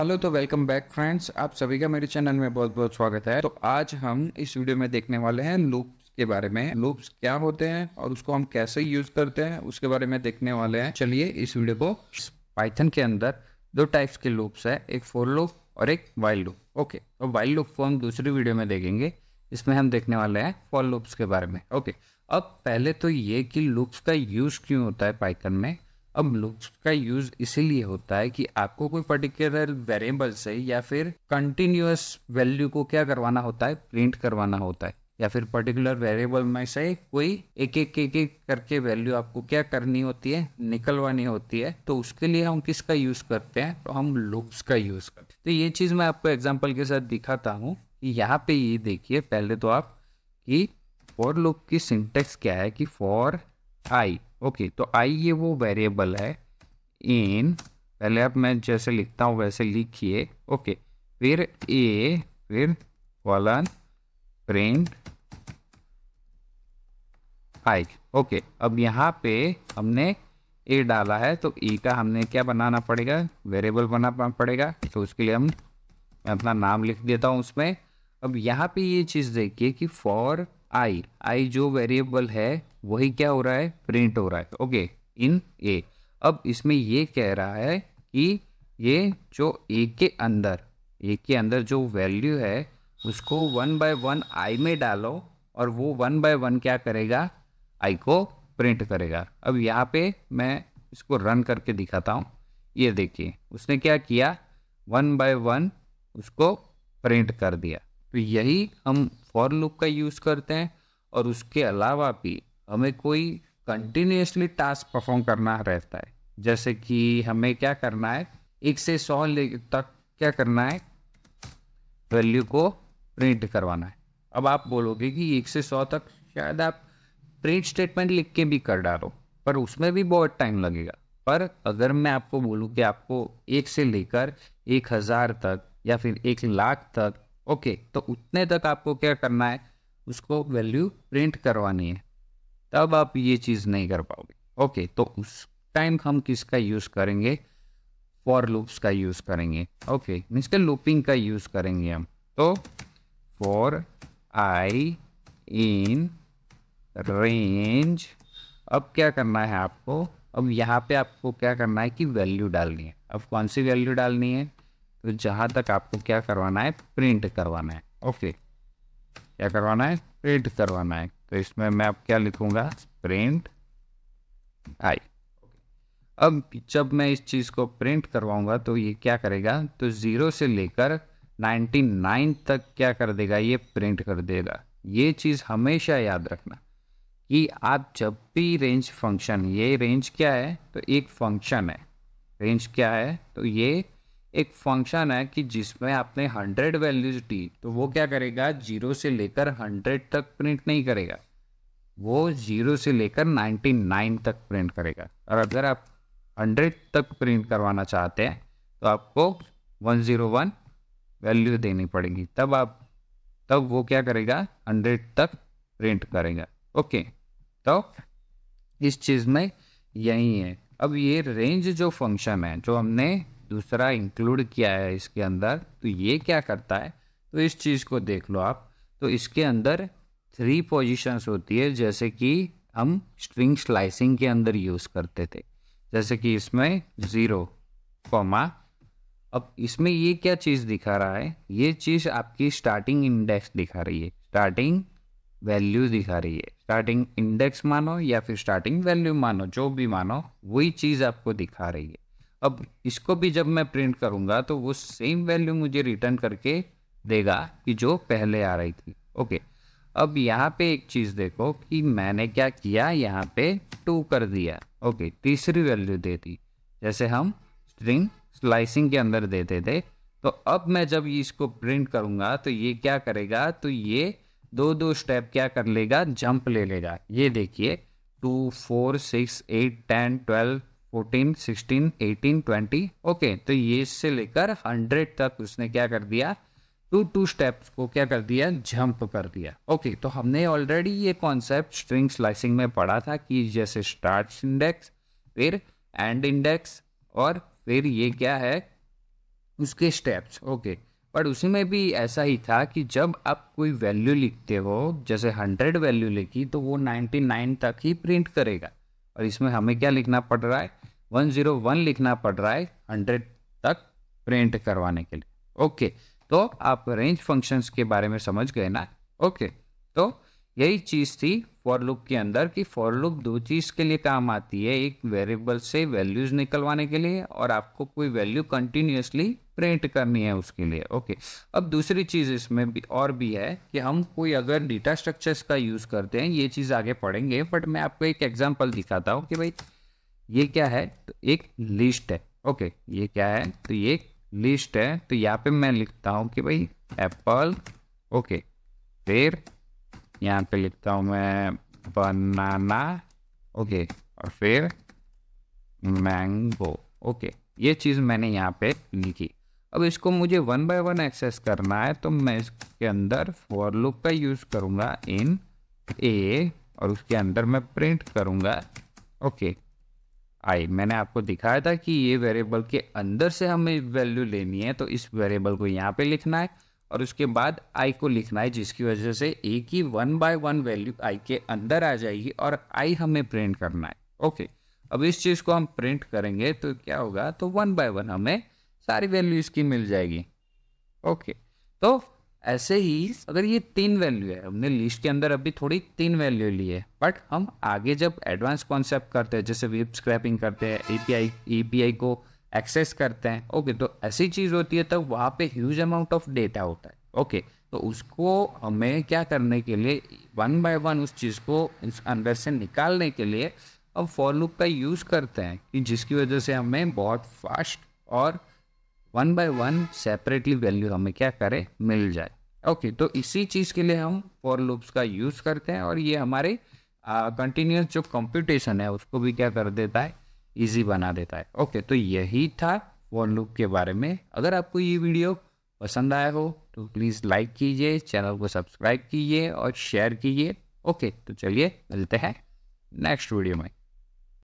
Hello तो welcome back friends आप सभी का मेरे चैनल में बहुत बहुत स्वागत है तो आज हम इस वीडियो में देखने वाले हैं लूप्स के बारे में लूप्स क्या होते हैं और उसको हम कैसे यूज करते हैं उसके बारे में देखने वाले हैं चलिए इस वीडियो को पाइथन के अंदर दो टाइप्स के लूप्स है एक फोर लूप और एक वाइल्ड लूप ओके तो वाइल्ड लूप को हम दूसरी वीडियो में देखेंगे इसमें हम देखने वाले हैं फॉर लूप्स के बारे में ओके अब पहले तो ये कि लूप्स का यूज क्यों होता है पाइथन में अब लुक्स का यूज इसीलिए होता है कि आपको कोई पर्टिकुलर वेरिएबल से या फिर कंटिन्यूस वैल्यू को क्या करवाना होता है प्रिंट करवाना होता है या फिर पर्टिकुलर वेरिएबल में से कोई एक एक एक एक करके वैल्यू आपको क्या करनी होती है निकलवानी होती है तो उसके लिए हम किसका यूज करते हैं तो हम लुक्स का यूज करते हैं तो ये चीज मैं आपको एग्जाम्पल के साथ दिखाता हूँ यहाँ पे ये देखिए पहले तो आप कि फॉर लुक की सिंटेक्स क्या है कि फॉर आई ओके तो आई ये वो वेरिएबल है इन पहले अब मैं जैसे लिखता हूँ वैसे लिखिए ओके फिर ए फिर कॉलन प्रिंट आई ओके अब यहाँ पे हमने ए डाला है तो ई e का हमने क्या बनाना पड़ेगा वेरिएबल बनाना पड़ेगा तो उसके लिए हम मैं अपना नाम लिख देता हूँ उसमें अब यहाँ पे ये चीज़ देखिए कि फॉर आई आई जो वेरिएबल है वही क्या हो रहा है प्रिंट हो रहा है ओके इन ए अब इसमें ये कह रहा है कि ये जो ए के अंदर ए के अंदर जो वैल्यू है उसको वन बाय वन आई में डालो और वो वन बाय वन क्या करेगा आई को प्रिंट करेगा अब यहाँ पे मैं इसको रन करके दिखाता हूँ ये देखिए उसने क्या किया वन बाय वन उसको प्रिंट कर दिया तो यही हम फॉर लुक का यूज़ करते हैं और उसके अलावा भी हमें कोई कंटिन्यूसली टास्क परफॉर्म करना रहता है जैसे कि हमें क्या करना है एक से सौ तक क्या करना है वैल्यू को प्रिंट करवाना है अब आप बोलोगे कि एक से सौ तक शायद आप प्रिंट स्टेटमेंट लिख के भी कर डालो पर उसमें भी बहुत टाइम लगेगा पर अगर मैं आपको बोलूँ कि आपको एक से लेकर एक हज़ार तक या फिर एक लाख तक ओके तो उतने तक आपको क्या करना है उसको वैल्यू प्रिंट करवानी है तब आप ये चीज़ नहीं कर पाओगे ओके तो उस टाइम हम किसका यूज़ करेंगे फॉर लूप्स का यूज़ करेंगे ओके मीन्स के लूपिंग का यूज़ करेंगे हम तो फॉर आई इन रेंज अब क्या करना है आपको अब यहाँ पे आपको क्या करना है कि वैल्यू डालनी है अब कौन सी वैल्यू डालनी है तो जहाँ तक आपको क्या करवाना है प्रिंट करवाना है ओके okay. क्या करवाना है प्रिंट करवाना है तो इसमें मैं अब क्या लिखूंगा प्रिंट आई अब जब मैं इस चीज़ को प्रिंट करवाऊंगा तो ये क्या करेगा तो ज़ीरो से लेकर 99 तक क्या कर देगा ये प्रिंट कर देगा ये चीज़ हमेशा याद रखना कि आप जब भी रेंज फंक्शन ये रेंज क्या है तो एक फंक्शन है रेंज क्या है तो ये एक फंक्शन है कि जिसमें आपने हंड्रेड वैल्यूज दी तो वो क्या करेगा जीरो से लेकर हंड्रेड तक प्रिंट नहीं करेगा वो जीरो से लेकर नाइन्टी नाइन तक प्रिंट करेगा और अगर आप हंड्रेड तक प्रिंट करवाना चाहते हैं तो आपको वन ज़ीरो वन वैल्यू देनी पड़ेगी तब आप तब वो क्या करेगा हंड्रेड तक प्रिंट करेगा ओके तो इस चीज़ में यही है अब ये रेंज जो फंक्शन है जो हमने दूसरा इंक्लूड किया है इसके अंदर तो ये क्या करता है तो इस चीज़ को देख लो आप तो इसके अंदर थ्री पोजिशंस होती है जैसे कि हम स्ट्रिंग स्लाइसिंग के अंदर यूज़ करते थे जैसे कि इसमें ज़ीरो कॉमा अब इसमें ये क्या चीज़ दिखा रहा है ये चीज़ आपकी स्टार्टिंग इंडेक्स दिखा रही है स्टार्टिंग वैल्यू दिखा रही है स्टार्टिंग इंडेक्स मानो या फिर स्टार्टिंग वैल्यू मानो जो भी मानो वही चीज़ आपको दिखा रही है अब इसको भी जब मैं प्रिंट करूँगा तो वो सेम वैल्यू मुझे रिटर्न करके देगा कि जो पहले आ रही थी ओके अब यहाँ पे एक चीज़ देखो कि मैंने क्या किया यहाँ पे टू कर दिया ओके तीसरी वैल्यू दे दी जैसे हम स्ट्रिंग स्लाइसिंग के अंदर देते थे तो अब मैं जब इसको प्रिंट करूँगा तो ये क्या करेगा तो ये दो दो स्टेप क्या कर लेगा जंप ले लेगा ये देखिए two four six eight ten twelve fourteen sixteen eighteen twenty okay तो ये से लेकर हंड्रेड तक उसने क्या कर दिया टू टू स्टेप्स को क्या कर दिया जंप कर दिया ओके okay, तो हमने ऑलरेडी ये कॉन्सेप्ट स्ट्रिंग स्लाइसिंग में पढ़ा था कि जैसे स्टार्ट इंडेक्स फिर एंड इंडेक्स और फिर ये क्या है उसके स्टेप्स ओके okay. पर उसी में भी ऐसा ही था कि जब आप कोई वैल्यू लिखते हो जैसे हंड्रेड वैल्यू लिखी तो वो नाइन्टी नाइन तक ही प्रिंट करेगा और इसमें हमें क्या लिखना पड़ रहा है वन जीरो वन लिखना पड़ रहा है हंड्रेड तक प्रिंट करवाने के लिए ओके तो आप रेंज फंक्शंस के बारे में समझ गए ना ओके तो यही चीज़ थी फॉर लूप के अंदर कि फॉर लूप दो चीज़ के लिए काम आती है एक वेरिएबल से वैल्यूज निकलवाने के लिए और आपको कोई वैल्यू कंटिन्यूसली प्रिंट करनी है उसके लिए ओके अब दूसरी चीज़ इसमें भी और भी है कि हम कोई अगर डेटा स्ट्रक्चर्स का यूज़ करते हैं ये चीज़ आगे पढ़ेंगे बट मैं आपको एक एग्जाम्पल दिखाता हूँ कि भाई ये क्या है तो एक लिस्ट है ओके ये क्या है तो ये लिस्ट है तो यहाँ पे मैं लिखता हूँ कि भाई एप्पल ओके फिर यहाँ पे लिखता हूँ मैं बनाना ओके और फिर मैंगो ओके ये चीज़ मैंने यहाँ पे लिखी अब इसको मुझे वन बाय वन एक्सेस करना है तो मैं इसके अंदर फॉर लुक का यूज़ करूँगा इन ए और उसके अंदर मैं प्रिंट करूँगा ओके आई मैंने आपको दिखाया था कि ये वेरिएबल के अंदर से हमें वैल्यू लेनी है तो इस वेरिएबल को यहाँ पे लिखना है और उसके बाद आई को लिखना है जिसकी वजह से ए की one by one value I के अंदर आ जाएगी और आई हमें प्रिंट करना है ओके अब इस चीज़ को हम प्रिंट करेंगे तो क्या होगा तो वन बाय वन हमें सारी वैल्यू इसकी मिल जाएगी ओके तो ऐसे ही अगर ये तीन वैल्यू है हमने लिस्ट के अंदर अभी थोड़ी तीन वैल्यू ली है बट हम आगे जब एडवांस कॉन्सेप्ट करते हैं जैसे वेब स्क्रैपिंग करते हैं ए पी को एक्सेस करते हैं ओके तो ऐसी चीज़ होती है तो वहाँ पे ह्यूज अमाउंट ऑफ डेटा होता है ओके तो उसको हमें क्या करने के लिए वन बाय वन उस चीज़ को अंदर से निकालने के लिए अब फॉर लूप का यूज़ करते हैं कि जिसकी वजह से हमें बहुत फास्ट और one by one separately value हमें क्या करें मिल जाए ओके okay, तो इसी चीज़ के लिए हम फॉर लूप्स का यूज़ करते हैं और ये हमारे कंटिन्यूस जो कंप्यूटेशन है उसको भी क्या कर देता है ईजी बना देता है ओके तो यही था वॉन लूप के बारे में अगर आपको ये वीडियो पसंद आया हो तो प्लीज़ लाइक कीजिए चैनल को सब्सक्राइब कीजिए और शेयर कीजिए ओके तो चलिए मिलते हैं नेक्स्ट वीडियो में